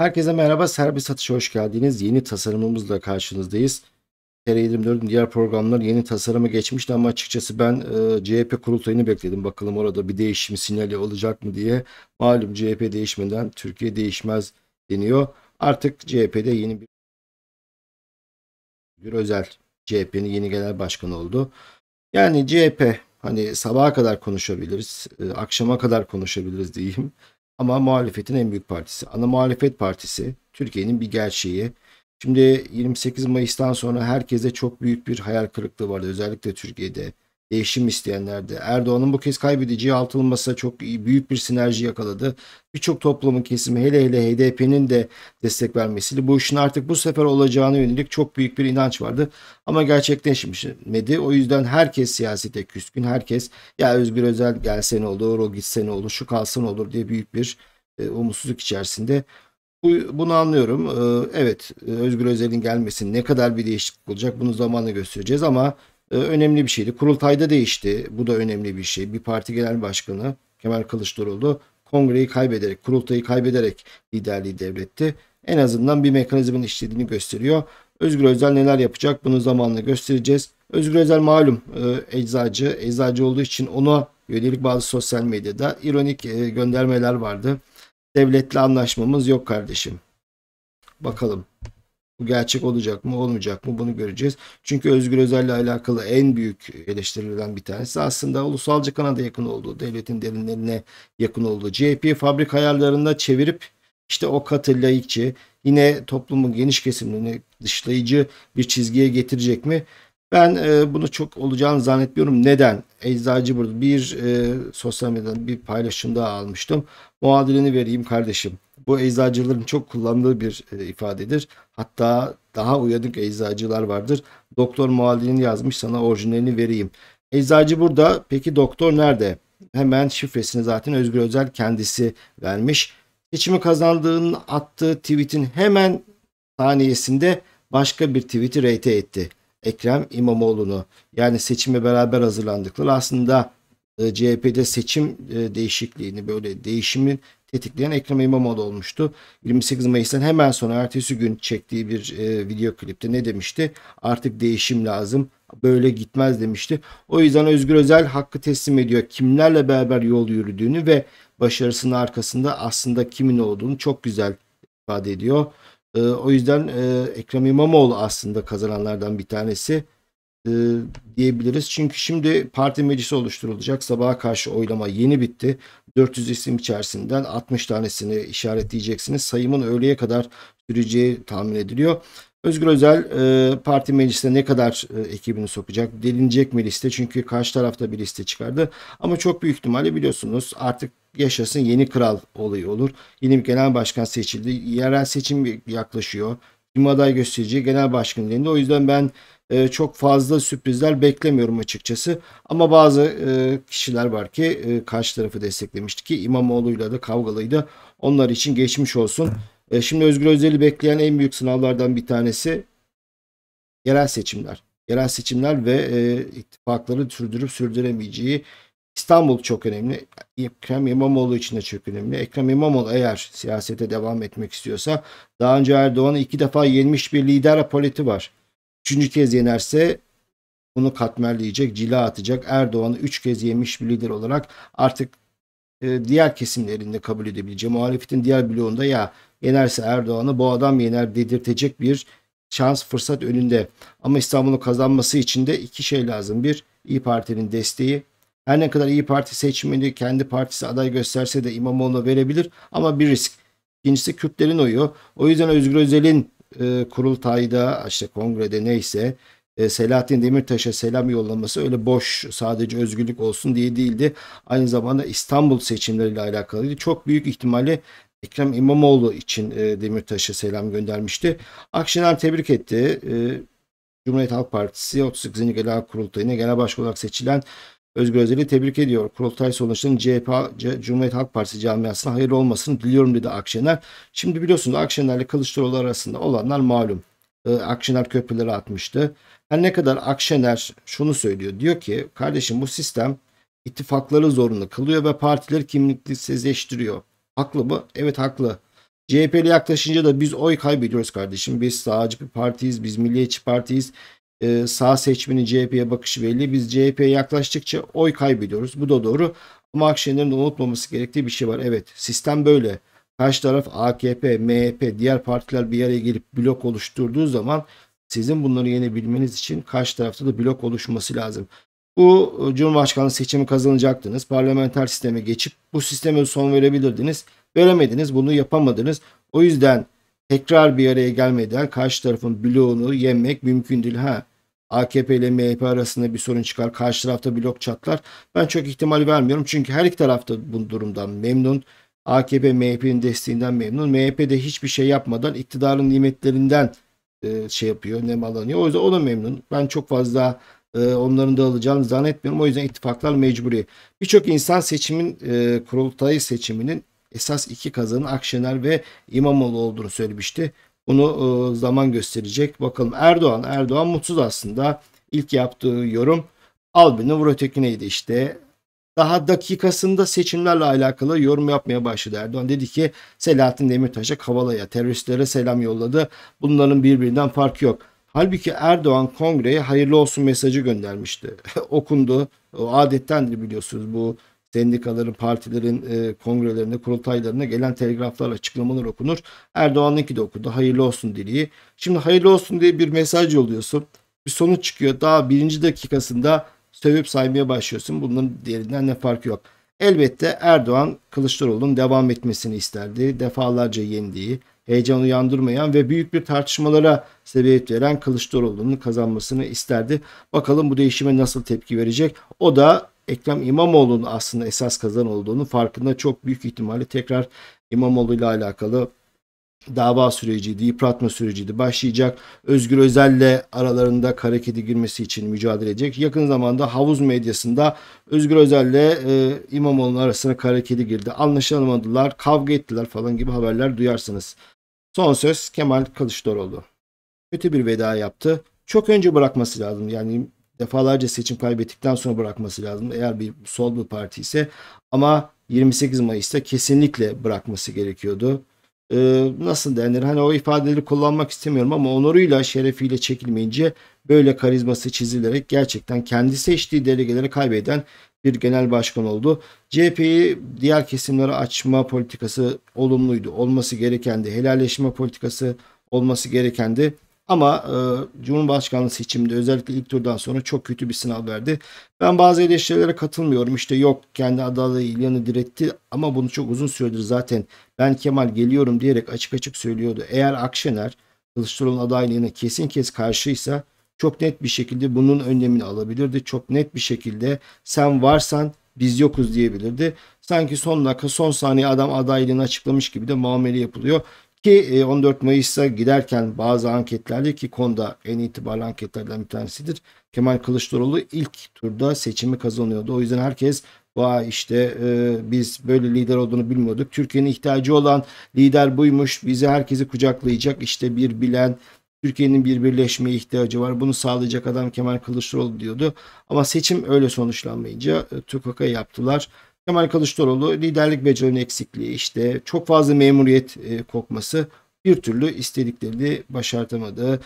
Herkese merhaba, serbest satışa hoş geldiniz. Yeni tasarımımızla karşınızdayız. TR24'ün diğer programları yeni tasarıma geçmişti ama açıkçası ben e, CHP kurultayını bekledim. Bakalım orada bir değişim sinyali olacak mı diye. Malum CHP değişmeden Türkiye değişmez deniyor. Artık CHP'de yeni bir, bir özel CHP'nin yeni genel başkanı oldu. Yani CHP hani sabaha kadar konuşabiliriz, e, akşama kadar konuşabiliriz diyeyim. Ama muhalefetin en büyük partisi. Ana muhalefet partisi Türkiye'nin bir gerçeği. Şimdi 28 Mayıs'tan sonra herkese çok büyük bir hayal kırıklığı vardı. Özellikle Türkiye'de değişim isteyenlerdi. Erdoğan'ın bu kez kaybedeceği altılı masa çok büyük bir sinerji yakaladı. Birçok toplumun kesimi hele hele HDP'nin de destek vermesiyle bu işin artık bu sefer olacağını yönelik çok büyük bir inanç vardı. Ama gerçekleşmedi. O yüzden herkes siyasete küskün. Herkes ya Özgür Özel gelse olur, o gitse olur, şu kalsın olur diye büyük bir e, umutsuzluk içerisinde. Bu, bunu anlıyorum. Ee, evet Özgür Özel'in gelmesi ne kadar bir değişiklik olacak bunu zamanla göstereceğiz ama ee, önemli bir şeydi. Kurultayda değişti. Bu da önemli bir şey. Bir parti genel başkanı Kemal Kılıçdaroğlu kongreyi kaybederek, kurultayı kaybederek liderliği devretti. En azından bir mekanizmanın işlediğini gösteriyor. Özgür Özel neler yapacak bunu zamanla göstereceğiz. Özgür Özel malum e, eczacı, eczacı olduğu için ona yönelik bazı sosyal medyada ironik e, göndermeler vardı. Devletle anlaşmamız yok kardeşim. Bakalım. Bu gerçek olacak mı olmayacak mı bunu göreceğiz. Çünkü Özgür Özel ile alakalı en büyük eleştirilerden bir tanesi aslında ulusalcı kanada yakın olduğu, devletin derinlerine yakın olduğu, CHP fabrik ayarlarında çevirip işte o katı layıkçı yine toplumun geniş kesimini dışlayıcı bir çizgiye getirecek mi? Ben e, bunu çok olacağını zannetmiyorum. Neden? Eczacı burada bir e, sosyal medyadan bir paylaşım daha almıştım. Muadilini vereyim kardeşim. Bu eczacıların çok kullandığı bir e, ifadedir. Hatta daha uyanık eczacılar vardır. Doktor muadilini yazmış sana orijinalini vereyim. Eczacı burada peki doktor nerede? Hemen şifresini zaten Özgür Özel kendisi vermiş. Seçimi kazandığının attığı tweetin hemen saniyesinde başka bir tweet'i reyte etti. Ekrem İmamoğlu'nu yani seçime beraber hazırlandıkları aslında ee, CHP'de seçim e, değişikliğini böyle değişimi tetikleyen Ekrem İmamoğlu olmuştu. 28 Mayıs'tan hemen sonra ertesi gün çektiği bir e, video klipte ne demişti? Artık değişim lazım. Böyle gitmez demişti. O yüzden Özgür Özel hakkı teslim ediyor. Kimlerle beraber yol yürüdüğünü ve başarısının arkasında aslında kimin olduğunu çok güzel ifade ediyor. Ee, o yüzden e, Ekrem İmamoğlu aslında kazananlardan bir tanesi e, diyebiliriz. Çünkü şimdi parti meclisi oluşturulacak. Sabaha karşı oylama yeni bitti. 400 isim içerisinden 60 tanesini işaretleyeceksiniz. Sayımın öğleye kadar süreceği tahmin ediliyor. Özgür Özel e, parti meclisine ne kadar e, ekibini sokacak? Delinecek mi liste? Çünkü karşı tarafta bir liste çıkardı. Ama çok büyük ihtimalle biliyorsunuz artık yaşasın yeni kral olayı olur. Yeni bir genel başkan seçildi. Yerel seçim yaklaşıyor. Kim aday göstereceği genel başkanlığında. O yüzden ben ee, çok fazla sürprizler beklemiyorum açıkçası. Ama bazı e, kişiler var ki e, karşı tarafı desteklemişti ki İmamoğlu'yla da kavgalıydı. Onlar için geçmiş olsun. E, şimdi Özgür Özel'i bekleyen en büyük sınavlardan bir tanesi yerel seçimler. Yerel seçimler ve ittifakları sürdürüp sürdüremeyeceği İstanbul çok önemli. Ekrem İmamoğlu için de çok önemli. Ekrem İmamoğlu eğer siyasete devam etmek istiyorsa daha önce Erdoğan'ı iki defa yenmiş bir lider apoleti var. Üçüncü kez yenerse bunu katmerleyecek, cila atacak. Erdoğan'ı üç kez yemiş bir lider olarak artık e, diğer kesimlerinde kabul edebileceği muhalefetin diğer bloğunda ya yenerse Erdoğan'ı bu adam yener dedirtecek bir şans fırsat önünde. Ama İstanbul'u kazanması için de iki şey lazım. Bir İyi Parti'nin desteği. Her ne kadar İyi Parti seçmeni kendi partisi aday gösterse de İmamoğlu'na verebilir ama bir risk. İkincisi Kürtlerin oyu. O yüzden Özgür Özel'in e, kurultayda işte kongrede neyse e, Selahattin Demirtaş'a selam yollaması öyle boş sadece özgürlük olsun diye değildi. Aynı zamanda İstanbul seçimleriyle alakalıydı. Çok büyük ihtimalle Ekrem İmamoğlu için e, Demirtaş'a selam göndermişti. Akşener tebrik etti. E, Cumhuriyet Halk Partisi 38. Genel Kurultayı'na genel başkan olarak seçilen Özgür Özel'i tebrik ediyor. Kurultay sonuçlarının CHP, Cumhuriyet Halk Partisi camiasına hayır olmasını diliyorum dedi Akşener. Şimdi biliyorsunuz akşener ile Kılıçdaroğlu arasında olanlar malum. Ee, akşener köprüleri atmıştı. Her ne kadar Akşener şunu söylüyor. Diyor ki kardeşim bu sistem ittifakları zorunlu kılıyor ve partileri kimlikli sezleştiriyor. Haklı mı? Evet haklı. CHP'li yaklaşınca da biz oy kaybediyoruz kardeşim. Biz sağcı bir partiyiz, biz milliyetçi partiyiz e, sağ seçmenin CHP'ye bakışı belli. Biz CHP'ye yaklaştıkça oy kaybediyoruz. Bu da doğru. Ama Akşener'in unutmaması gerektiği bir şey var. Evet sistem böyle. Karşı taraf AKP, MHP, diğer partiler bir araya gelip blok oluşturduğu zaman sizin bunları yenebilmeniz için karşı tarafta da blok oluşması lazım. Bu e, Cumhurbaşkanlığı seçimi kazanacaktınız. Parlamenter sisteme geçip bu sisteme son verebilirdiniz. Veremediniz. Bunu yapamadınız. O yüzden tekrar bir araya gelmeden karşı tarafın bloğunu yemek mümkün değil. Ha AKP ile MHP arasında bir sorun çıkar. Karşı tarafta blok çatlar. Ben çok ihtimal vermiyorum. Çünkü her iki tarafta bu durumdan memnun. AKP MHP'nin desteğinden memnun. MHP de hiçbir şey yapmadan iktidarın nimetlerinden e, şey yapıyor, nemalanıyor. O yüzden o da memnun. Ben çok fazla e, onların da alacağını zannetmiyorum. O yüzden ittifaklar mecburi. Birçok insan seçimin e, kurultayı seçiminin esas iki kazanın Akşener ve İmamoğlu olduğunu söylemişti. Bunu e, zaman gösterecek. Bakalım Erdoğan. Erdoğan mutsuz aslında. İlk yaptığı yorum Albin'e vur işte. Daha dakikasında seçimlerle alakalı yorum yapmaya başladı Erdoğan. Dedi ki Selahattin Demirtaş'a Kavala'ya teröristlere selam yolladı. Bunların birbirinden farkı yok. Halbuki Erdoğan kongreye hayırlı olsun mesajı göndermişti. Okundu. O adettendir biliyorsunuz bu sendikaların, partilerin e, kongrelerine, kurultaylarına gelen telgraflarla açıklamalar okunur. Erdoğan'ınki de okundu. Hayırlı olsun dileği. Şimdi hayırlı olsun diye bir mesaj yolluyorsun. Bir sonuç çıkıyor. Daha birinci dakikasında sövüp saymaya başlıyorsun. Bunların diğerinden ne farkı yok. Elbette Erdoğan Kılıçdaroğlu'nun devam etmesini isterdi. Defalarca yendiği, heyecan uyandırmayan ve büyük bir tartışmalara sebep veren Kılıçdaroğlu'nun kazanmasını isterdi. Bakalım bu değişime nasıl tepki verecek? O da Ekrem İmamoğlu'nun aslında esas kazan olduğunu farkında çok büyük ihtimalle tekrar İmamoğlu ile alakalı dava süreciydi, yıpratma süreciydi başlayacak. Özgür Özel'le aralarında kara kedi girmesi için mücadele edecek. Yakın zamanda havuz medyasında Özgür Özel'le e, İmamoğlu'nun arasına kara kedi girdi. Anlaşılamadılar, kavga ettiler falan gibi haberler duyarsınız. Son söz Kemal Kılıçdaroğlu. Kötü bir veda yaptı. Çok önce bırakması lazım. Yani defalarca seçim kaybettikten sonra bırakması lazım. Eğer bir sol bir parti ise ama 28 Mayıs'ta kesinlikle bırakması gerekiyordu. Ee, nasıl denir? Hani o ifadeleri kullanmak istemiyorum ama onuruyla, şerefiyle çekilmeyince böyle karizması çizilerek gerçekten kendi seçtiği delegeleri kaybeden bir genel başkan oldu. CHP'yi diğer kesimlere açma politikası olumluydu. Olması gerekendi. Helalleşme politikası olması gerekendi. Ama e, Cumhurbaşkanlığı seçiminde özellikle ilk turdan sonra çok kötü bir sınav verdi. Ben bazı eleştirilere katılmıyorum. İşte yok kendi adaylığı İlyan'ı diretti ama bunu çok uzun süredir zaten ben Kemal geliyorum diyerek açık açık söylüyordu. Eğer Akşener Kılıçdaroğlu'nun adaylığına kesin kez karşıysa çok net bir şekilde bunun önlemini alabilirdi. Çok net bir şekilde sen varsan biz yokuz diyebilirdi. Sanki son dakika son saniye adam adaylığını açıklamış gibi de muamele yapılıyor. Ki 14 e, Mayıs'a giderken bazı anketlerde ki konuda en itibarlı anketlerden bir tanesidir. Kemal Kılıçdaroğlu ilk turda seçimi kazanıyordu. O yüzden herkes vay işte e, biz böyle lider olduğunu bilmiyorduk. Türkiye'nin ihtiyacı olan lider buymuş. Bizi herkesi kucaklayacak işte bir bilen Türkiye'nin bir birleşmeye ihtiyacı var. Bunu sağlayacak adam Kemal Kılıçdaroğlu diyordu. Ama seçim öyle sonuçlanmayınca e, TÜKAK'a yaptılar. Kemal Kılıçdaroğlu liderlik becerinin eksikliği işte çok fazla memuriyet e, kokması bir türlü istediklerini başartamadı.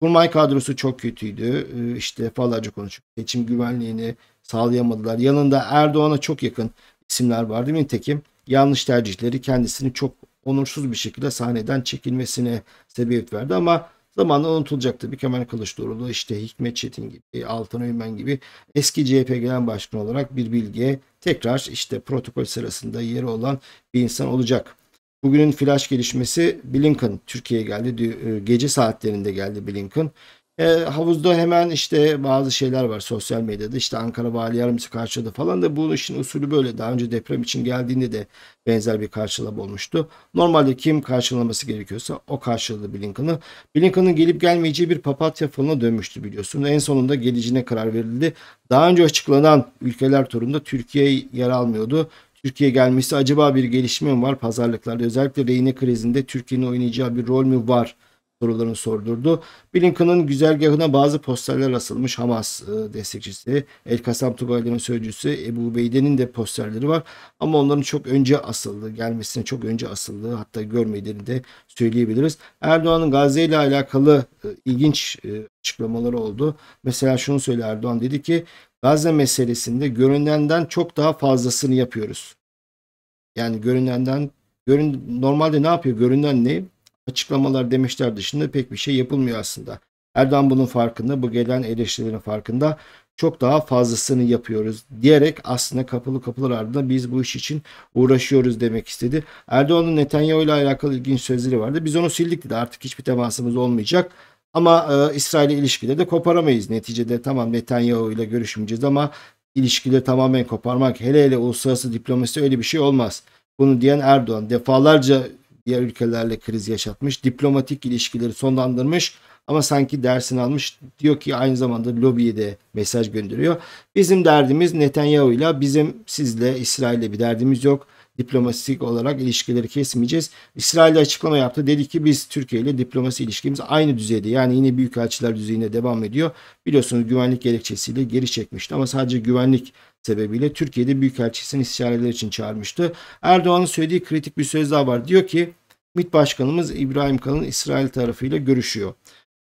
Kurmay kadrosu çok kötüydü. E, işte falanca konuşup seçim güvenliğini sağlayamadılar. Yanında Erdoğan'a çok yakın isimler vardı. Nitekim yanlış tercihleri kendisini çok onursuz bir şekilde sahneden çekilmesine sebebiyet verdi ama Zamanla unutulacak tabii Kemal Kılıçdaroğlu işte Hikmet Çetin gibi Altan Öymen gibi eski CHP genel başkanı olarak bir bilgiye tekrar işte protokol sırasında yeri olan bir insan olacak. Bugünün flash gelişmesi Blinken Türkiye'ye geldi. E, gece saatlerinde geldi Blinken. E, havuzda hemen işte bazı şeyler var sosyal medyada. işte Ankara Vali Yardımcısı karşıladı falan da bu işin usulü böyle. Daha önce deprem için geldiğinde de benzer bir karşılama olmuştu. Normalde kim karşılaması gerekiyorsa o karşıladı Blinken'ı. Blinken'ın gelip gelmeyeceği bir papatya falına dönmüştü biliyorsun. En sonunda geleceğine karar verildi. Daha önce açıklanan ülkeler turunda Türkiye yer almıyordu. Türkiye gelmesi acaba bir gelişme mi var pazarlıklarda? Özellikle reyne krizinde Türkiye'nin oynayacağı bir rol mü var? sorularını sordurdu. Blinken'ın güzergahına bazı posterler asılmış Hamas e, destekçisi, El Kasam Tugaylı'nın sözcüsü Ebu Beyde'nin de posterleri var. Ama onların çok önce asıldı, gelmesine çok önce asıldı. Hatta görmediğini de söyleyebiliriz. Erdoğan'ın Gazze ile alakalı e, ilginç e, açıklamaları oldu. Mesela şunu söyledi Erdoğan dedi ki Gazze meselesinde görünenden çok daha fazlasını yapıyoruz. Yani görünenden görün normalde ne yapıyor? Görünen ne? açıklamalar demişler dışında pek bir şey yapılmıyor aslında. Erdoğan bunun farkında, bu gelen eleştirilerin farkında çok daha fazlasını yapıyoruz diyerek aslında kapılı kapılar ardında biz bu iş için uğraşıyoruz demek istedi. Erdoğan'ın Netanyahu ile alakalı ilginç sözleri vardı. Biz onu sildik dedi artık hiçbir temasımız olmayacak. Ama e, İsrail ilişkileri de koparamayız. Neticede tamam Netanyahu ile görüşmeyeceğiz ama ilişkileri tamamen koparmak hele hele uluslararası diplomasi öyle bir şey olmaz. Bunu diyen Erdoğan defalarca diğer ülkelerle kriz yaşatmış, diplomatik ilişkileri sonlandırmış ama sanki dersini almış. Diyor ki aynı zamanda lobiye de mesaj gönderiyor. Bizim derdimiz Netanyahu'yla, bizim sizle İsrail'le bir derdimiz yok. Diplomatik olarak ilişkileri kesmeyeceğiz. İsrail açıklama yaptı. Dedi ki biz Türkiye ile diplomasi ilişkimiz aynı düzeyde. Yani yine büyük elçiler düzeyinde devam ediyor. Biliyorsunuz güvenlik gerekçesiyle geri çekmişti ama sadece güvenlik sebebiyle Türkiye'de Büyükelçisi'ni istişareleri için çağırmıştı. Erdoğan'ın söylediği kritik bir söz daha var. Diyor ki MİT Başkanımız İbrahim Kalın İsrail tarafıyla görüşüyor.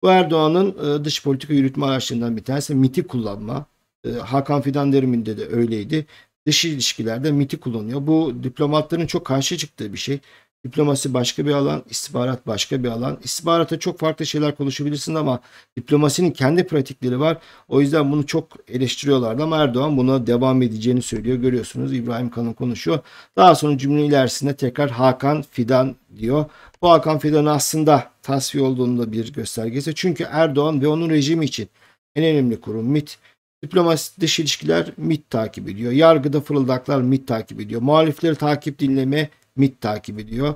Bu Erdoğan'ın e, dış politika yürütme araçlarından bir tanesi MİT'i kullanma. E, Hakan Fidan deriminde de öyleydi. Dış ilişkilerde MİT'i kullanıyor. Bu diplomatların çok karşı çıktığı bir şey. Diplomasi başka bir alan, istihbarat başka bir alan. İstihbarata çok farklı şeyler konuşabilirsin ama diplomasinin kendi pratikleri var. O yüzden bunu çok eleştiriyorlardı ama Erdoğan buna devam edeceğini söylüyor. Görüyorsunuz İbrahim Kalın konuşuyor. Daha sonra cümle ilerisinde tekrar Hakan Fidan diyor. Bu Hakan Fidan aslında tasfiye olduğunda bir göstergesi. Çünkü Erdoğan ve onun rejimi için en önemli kurum MIT. Diplomasi dış ilişkiler MIT takip ediyor. Yargıda fırıldaklar MIT takip ediyor. Muhalifleri takip dinleme MIT takip ediyor.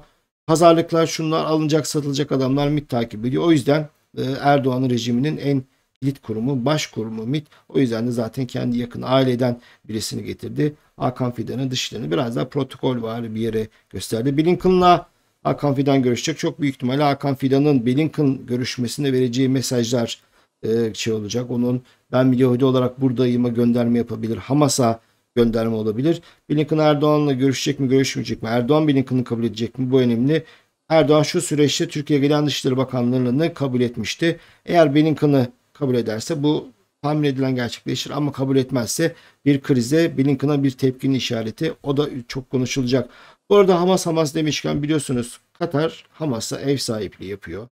Pazarlıklar şunlar alınacak satılacak adamlar MIT takip ediyor. O yüzden e, Erdoğan'ın rejiminin en kilit kurumu, baş kurumu MIT. O yüzden de zaten kendi yakın aileden birisini getirdi. Hakan Fidan'ın dışlarını biraz daha protokol var bir yere gösterdi. Blinken'la Hakan Fidan görüşecek. Çok büyük ihtimalle Hakan Fidan'ın Blinken görüşmesinde vereceği mesajlar e, şey olacak. Onun ben Yahudi olarak buradayım'a gönderme yapabilir. Hamas'a gönderme olabilir. Blinken Erdoğan'la görüşecek mi görüşmeyecek mi? Erdoğan Blinken'ı kabul edecek mi? Bu önemli. Erdoğan şu süreçte Türkiye'ye gelen Dışişleri Bakanlarını kabul etmişti. Eğer Blinken'ı kabul ederse bu tahmin edilen gerçekleşir ama kabul etmezse bir krize Blinken'a bir tepkinin işareti o da çok konuşulacak. Bu arada Hamas Hamas demişken biliyorsunuz Katar Hamas'a ev sahipliği yapıyor.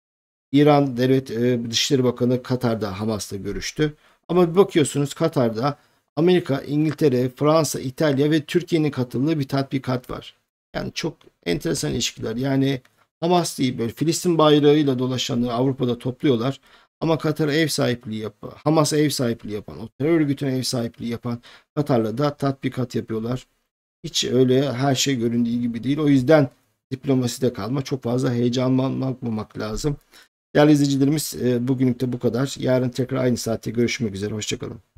İran Devlet e, Dışişleri Bakanı Katar'da Hamas'la görüştü. Ama bir bakıyorsunuz Katar'da Amerika, İngiltere, Fransa, İtalya ve Türkiye'nin katıldığı bir tatbikat var. Yani çok enteresan ilişkiler. Yani Hamas değil böyle Filistin bayrağıyla dolaşanları Avrupa'da topluyorlar. Ama Katar ev sahipliği yapan, Hamas'a ev sahipliği yapan, o terör örgütüne ev sahipliği yapan Katar'la da tatbikat yapıyorlar. Hiç öyle her şey göründüğü gibi değil. O yüzden diplomaside kalma çok fazla heyecanlanmamak lazım. Değerli izleyicilerimiz e, bugünlük de bu kadar. Yarın tekrar aynı saatte görüşmek üzere. Hoşçakalın.